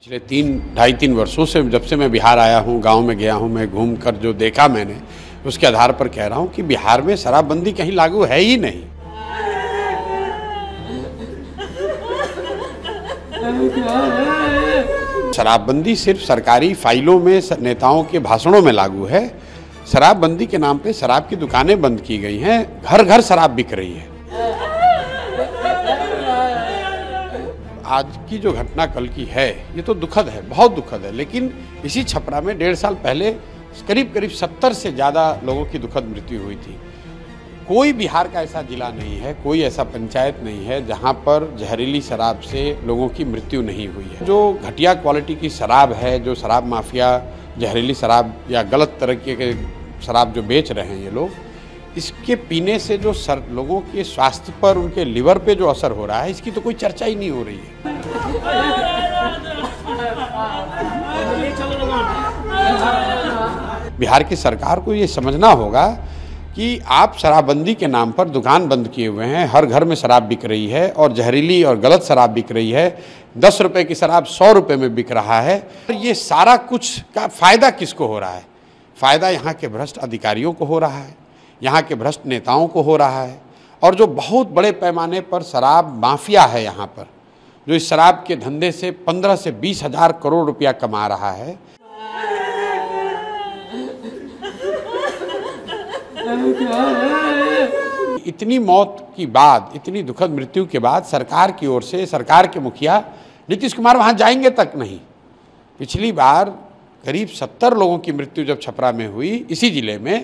पिछले तीन ढाई तीन वर्षों से जब से मैं बिहार आया हूँ गाँव में गया हूँ मैं घूम कर जो देखा मैंने उसके आधार पर कह रहा हूँ कि बिहार में शराबबंदी कहीं लागू है ही नहीं शराबबंदी सिर्फ सरकारी फाइलों में नेताओं के भाषणों में लागू है शराबबंदी के नाम पे शराब की दुकानें बंद की गई हैं घर घर शराब बिक रही है आज की जो घटना कल की है ये तो दुखद है बहुत दुखद है लेकिन इसी छपरा में डेढ़ साल पहले करीब करीब सत्तर से ज़्यादा लोगों की दुखद मृत्यु हुई थी कोई बिहार का ऐसा ज़िला नहीं है कोई ऐसा पंचायत नहीं है जहाँ पर जहरीली शराब से लोगों की मृत्यु नहीं हुई है जो घटिया क्वालिटी की शराब है जो शराब माफिया जहरीली शराब या गलत तरीके के शराब जो बेच रहे हैं ये लोग इसके पीने से जो सर लोगों के स्वास्थ्य पर उनके लिवर पे जो असर हो रहा है इसकी तो कोई चर्चा ही नहीं हो रही है बिहार की सरकार को ये समझना होगा कि आप शराबबंदी के नाम पर दुकान बंद किए हुए हैं हर घर में शराब बिक रही है और जहरीली और गलत शराब बिक रही है दस रुपए की शराब सौ रुपए में बिक रहा है और ये सारा कुछ का फ़ायदा किसको हो रहा है फ़ायदा यहाँ के भ्रष्ट अधिकारियों को हो रहा है यहाँ के भ्रष्ट नेताओं को हो रहा है और जो बहुत बड़े पैमाने पर शराब माफिया है यहाँ पर जो इस शराब के धंधे से पंद्रह से बीस हजार करोड़ रुपया कमा रहा है इतनी मौत की बाद इतनी दुखद मृत्यु के बाद सरकार की ओर से सरकार के मुखिया नीतीश कुमार वहाँ जाएंगे तक नहीं पिछली बार करीब सत्तर लोगों की मृत्यु जब छपरा में हुई इसी जिले में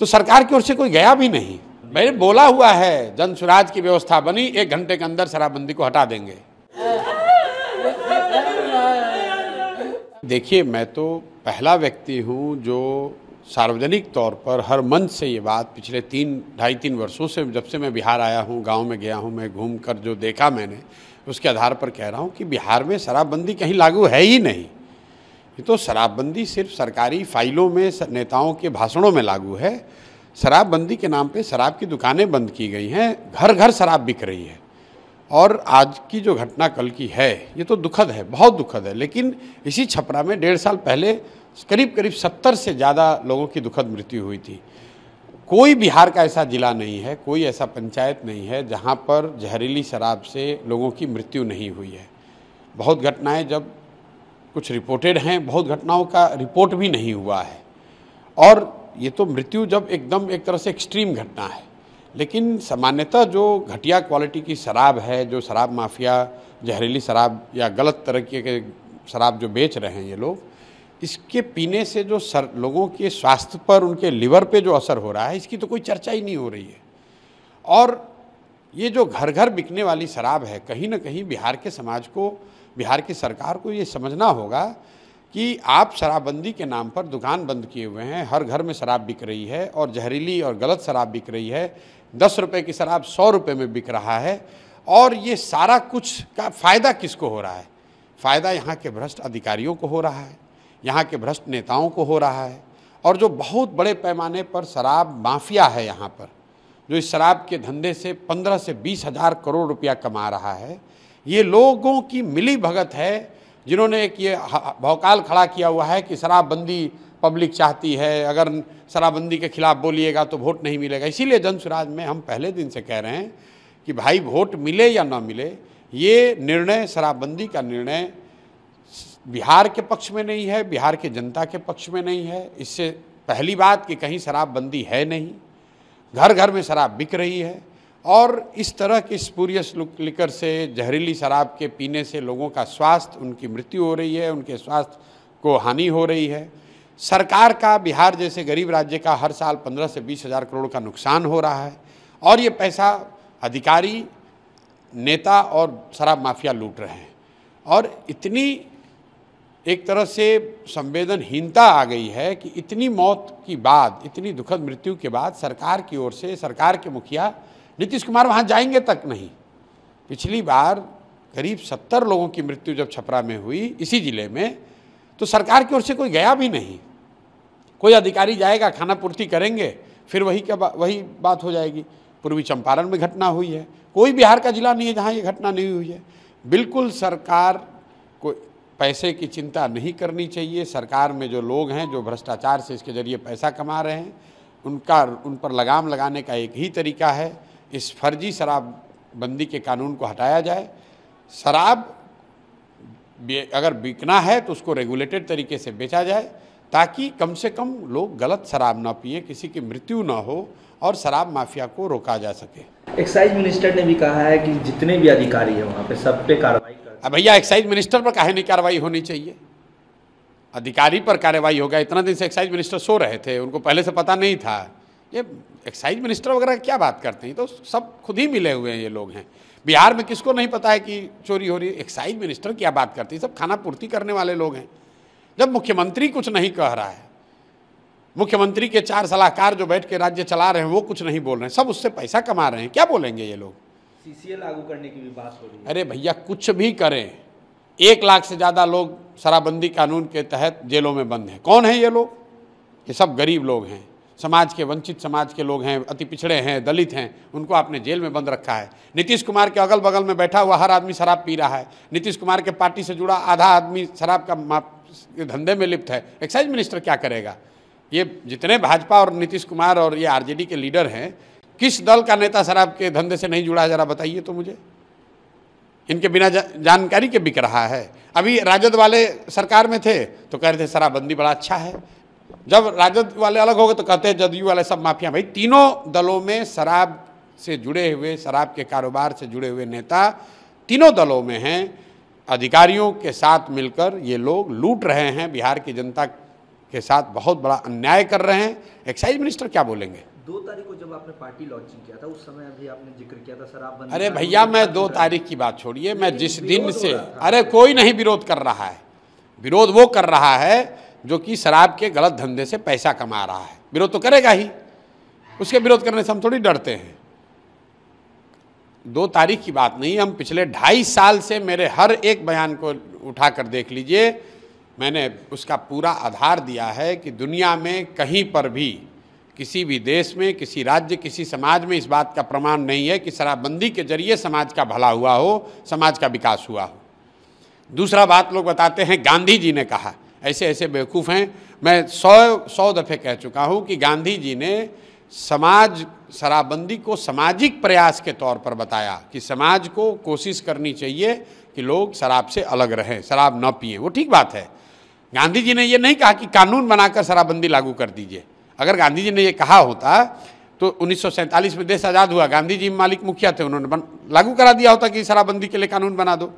तो सरकार की ओर से कोई गया भी नहीं मैंने बोला हुआ है जन स्वराज की व्यवस्था बनी एक घंटे के अंदर शराबबंदी को हटा देंगे देखिए मैं तो पहला व्यक्ति हूँ जो सार्वजनिक तौर पर हर मंच से ये बात पिछले तीन ढाई तीन वर्षों से जब से मैं बिहार आया हूँ गांव में गया हूँ मैं घूम कर जो देखा मैंने उसके आधार पर कह रहा हूँ कि बिहार में शराबबंदी कहीं लागू है ही नहीं ये तो शराबबंदी सिर्फ सरकारी फाइलों में नेताओं के भाषणों में लागू है शराबबंदी के नाम पे शराब की दुकानें बंद की गई हैं घर घर शराब बिक रही है और आज की जो घटना कल की है ये तो दुखद है बहुत दुखद है लेकिन इसी छपरा में डेढ़ साल पहले करीब करीब सत्तर से ज़्यादा लोगों की दुखद मृत्यु हुई थी कोई बिहार का ऐसा ज़िला नहीं है कोई ऐसा पंचायत नहीं है जहाँ पर जहरीली शराब से लोगों की मृत्यु नहीं हुई है बहुत घटनाएं जब कुछ रिपोर्टेड हैं बहुत घटनाओं का रिपोर्ट भी नहीं हुआ है और ये तो मृत्यु जब एकदम एक तरह से एक्सट्रीम घटना है लेकिन सामान्यतः जो घटिया क्वालिटी की शराब है जो शराब माफिया जहरीली शराब या गलत तरीके के शराब जो बेच रहे हैं ये लोग इसके पीने से जो सर लोगों के स्वास्थ्य पर उनके लिवर पे जो असर हो रहा है इसकी तो कोई चर्चा ही नहीं हो रही है और ये जो घर घर बिकने वाली शराब है कहीं ना कहीं बिहार के समाज को बिहार की सरकार को ये समझना होगा कि आप शराबबंदी के नाम पर दुकान बंद किए हुए हैं हर घर में शराब बिक रही है और जहरीली और गलत शराब बिक रही है दस रुपये की शराब सौ रुपये में बिक रहा है और ये सारा कुछ का फ़ायदा किसको हो रहा है फ़ायदा यहाँ के भ्रष्ट अधिकारियों को हो रहा है यहाँ के भ्रष्ट नेताओं को हो रहा है और जो बहुत बड़े पैमाने पर शराब माफिया है यहाँ पर जो इस शराब के धंधे से पंद्रह से बीस हजार करोड़ रुपया कमा रहा है ये लोगों की मिली भगत है जिन्होंने एक ये भौकाल खड़ा किया हुआ है कि शराबबंदी पब्लिक चाहती है अगर शराबबंदी के खिलाफ बोलिएगा तो वोट नहीं मिलेगा इसीलिए जन स्वराज में हम पहले दिन से कह रहे हैं कि भाई वोट मिले या ना मिले ये निर्णय शराबबंदी का निर्णय बिहार के पक्ष में नहीं है बिहार के जनता के पक्ष में नहीं है इससे पहली बात कि कहीं शराबबंदी है नहीं घर घर में शराब बिक रही है और इस तरह के स्पूरियस लिकर से जहरीली शराब के पीने से लोगों का स्वास्थ्य उनकी मृत्यु हो रही है उनके स्वास्थ्य को हानि हो रही है सरकार का बिहार जैसे गरीब राज्य का हर साल पंद्रह से बीस हज़ार करोड़ का नुकसान हो रहा है और ये पैसा अधिकारी नेता और शराब माफिया लूट रहे हैं और इतनी एक तरह से संवेदनहीनता आ गई है कि इतनी मौत की बाद इतनी दुखद मृत्यु के बाद सरकार की ओर से सरकार के मुखिया नीतीश कुमार वहाँ जाएंगे तक नहीं पिछली बार करीब सत्तर लोगों की मृत्यु जब छपरा में हुई इसी ज़िले में तो सरकार की ओर से कोई गया भी नहीं कोई अधिकारी जाएगा खाना पूर्ति करेंगे फिर वही क्या बा, वही बात हो जाएगी पूर्वी चंपारण में घटना हुई है कोई बिहार का जिला नहीं है जहाँ ये घटना नहीं हुई है बिल्कुल सरकार को पैसे की चिंता नहीं करनी चाहिए सरकार में जो लोग हैं जो भ्रष्टाचार से इसके ज़रिए पैसा कमा रहे हैं उनका उन पर लगाम लगाने का एक ही तरीका है इस फर्जी शराबबंदी के कानून को हटाया जाए शराब अगर बिकना है तो उसको रेगुलेटेड तरीके से बेचा जाए ताकि कम से कम लोग गलत शराब ना पिए किसी की मृत्यु ना हो और शराब माफिया को रोका जा सके एक्साइज मिनिस्टर ने भी कहा है कि जितने भी अधिकारी हैं वहाँ पे सब पे कार्रवाई अब भैया एक्साइज मिनिस्टर पर काहे नहीं कार्रवाई होनी चाहिए अधिकारी पर कार्रवाई होगा इतना दिन से एक्साइज मिनिस्टर सो रहे थे उनको पहले से पता नहीं था ये एक्साइज मिनिस्टर वगैरह क्या बात करते हैं तो सब खुद ही मिले हुए हैं ये लोग हैं बिहार में किसको नहीं पता है कि चोरी हो रही है एक्साइज मिनिस्टर क्या बात करती हैं सब खाना पूर्ति करने वाले लोग हैं जब मुख्यमंत्री कुछ नहीं कह रहा है मुख्यमंत्री के चार सलाहकार जो बैठ के राज्य चला रहे हैं वो कुछ नहीं बोल रहे हैं सब उससे पैसा कमा रहे हैं क्या बोलेंगे ये लोग सीसीए लागू करने की भी बात हो रही है अरे भैया कुछ भी करें एक लाख से ज़्यादा लोग शराबबंदी कानून के तहत जेलों में बंद हैं कौन है ये लोग ये सब गरीब लोग हैं समाज के वंचित समाज के लोग हैं अति पिछड़े हैं दलित हैं उनको आपने जेल में बंद रखा है नीतीश कुमार के अगल बगल में बैठा हुआ हर आदमी शराब पी रहा है नीतीश कुमार के पार्टी से जुड़ा आधा आदमी शराब का धंधे में लिप्त है एक्साइज मिनिस्टर क्या करेगा ये जितने भाजपा और नीतीश कुमार और ये आरजेडी के लीडर हैं किस दल का नेता शराब के धंधे से नहीं जुड़ा जरा बताइए तो मुझे इनके बिना जा, जानकारी के बिक रहा है अभी राजद वाले सरकार में थे तो कह रहे थे शराबबंदी बड़ा अच्छा है जब राजद वाले अलग हो गए तो कहते हैं जदयू वाले सब माफिया भाई तीनों दलों में शराब से जुड़े हुए शराब के कारोबार से जुड़े हुए नेता तीनों दलों में हैं अधिकारियों के साथ मिलकर ये लोग लूट रहे हैं बिहार की जनता के साथ बहुत बड़ा अन्याय कर रहे हैं एक्साइज मिनिस्टर क्या बोलेंगे दो तारीख को जब आपने पार्टी लॉन्चिंग किया था उस समय अभी आपने जिक्र किया था सर आप अरे भैया मैं दो तारीख की बात छोड़िए मैं जिस दिन से अरे कोई नहीं विरोध कर रहा है विरोध वो कर रहा है जो कि शराब के गलत धंधे से पैसा कमा रहा है विरोध तो करेगा ही उसके विरोध करने से हम थोड़ी डरते हैं दो तारीख की बात नहीं हम पिछले ढाई साल से मेरे हर एक बयान को उठा कर देख लीजिए मैंने उसका पूरा आधार दिया है कि दुनिया में कहीं पर भी किसी भी देश में किसी राज्य किसी समाज में इस बात का प्रमाण नहीं है कि शराबबंदी के जरिए समाज का भला हुआ हो समाज का विकास हुआ हो दूसरा बात लोग बताते हैं गांधी जी ने कहा ऐसे ऐसे बेवकूफ़ हैं मैं सौ सौ दफ़े कह चुका हूँ कि गांधी जी ने समाज शराबबंदी को सामाजिक प्रयास के तौर पर बताया कि समाज को कोशिश करनी चाहिए कि लोग शराब से अलग रहें शराब न पिए वो ठीक बात है गांधी जी ने ये नहीं कहा कि कानून बनाकर शराबबंदी लागू कर दीजिए अगर गांधी जी ने ये कहा होता तो उन्नीस में देश आज़ाद हुआ गांधी जी मालिक मुखिया थे उन्होंने बन, लागू करा दिया होता कि शराबबंदी के लिए कानून बना दो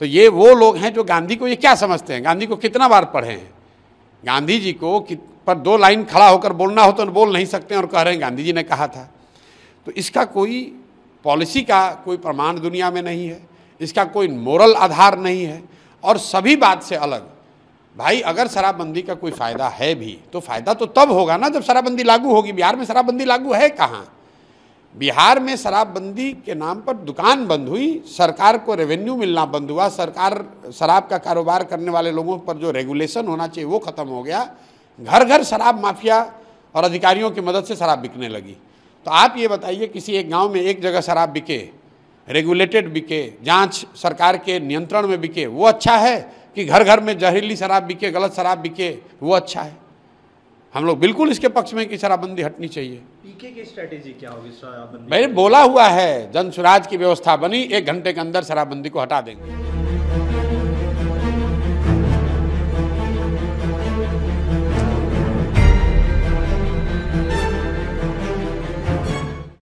तो ये वो लोग हैं जो गांधी को ये क्या समझते हैं गांधी को कितना बार पढ़े हैं गांधी जी को पर दो लाइन खड़ा होकर बोलना हो तो बोल नहीं सकते और कह रहे हैं गांधी जी ने कहा था तो इसका कोई पॉलिसी का कोई प्रमाण दुनिया में नहीं है इसका कोई मोरल आधार नहीं है और सभी बात से अलग भाई अगर शराबबंदी का कोई फ़ायदा है भी तो फ़ायदा तो तब होगा ना जब शराबबंदी लागू होगी बिहार में शराबबंदी लागू है कहाँ बिहार में शराबबंदी के नाम पर दुकान बंद हुई सरकार को रेवेन्यू मिलना बंद हुआ सरकार शराब का कारोबार करने वाले लोगों पर जो रेगुलेशन होना चाहिए वो ख़त्म हो गया घर घर शराब माफिया और अधिकारियों की मदद से शराब बिकने लगी तो आप ये बताइए किसी एक गांव में एक जगह शराब बिके रेगुलेटेड बिके जांच सरकार के नियंत्रण में बिके वो अच्छा है कि घर घर में जहरीली शराब बिके गलत शराब बिके वो अच्छा है हम लोग बिल्कुल इसके पक्ष में कि शराबबंदी हटनी चाहिए पीके की स्ट्रेटेजी क्या होगी शराबबंदी मैंने बोला हुआ है जन स्वराज की व्यवस्था बनी एक घंटे के अंदर शराबबंदी को हटा देंगे